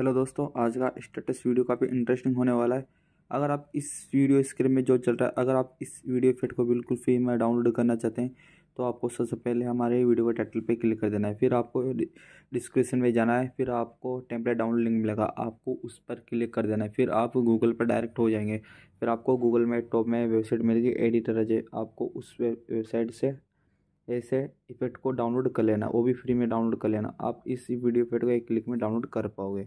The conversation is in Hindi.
हेलो दोस्तों आज का स्टेटस वीडियो काफ़ी इंटरेस्टिंग होने वाला है अगर आप इस वीडियो स्क्रीन में जो चल रहा है अगर आप इस वीडियो फिट को बिल्कुल फ्री में डाउनलोड करना चाहते हैं तो आपको सबसे पहले हमारे वीडियो के टाइटल पे क्लिक कर देना है फिर आपको डिस्क्रिप्शन में जाना है फिर आपको टेम्पलेट डाउनलोड लिंक मिलेगा आपको उस पर क्लिक कर देना है फिर आप गूगल पर डायरेक्ट हो जाएंगे फिर आपको गूगल में टॉप में वेबसाइट मिलेगी एडिटर अजय आपको उस वेबसाइट से ऐसे इफेक्ट को डाउनलोड कर लेना वो भी फ्री में डाउनलोड कर लेना आप इस वीडियो इफेक्ट को एक क्लिक में डाउनलोड कर पाओगे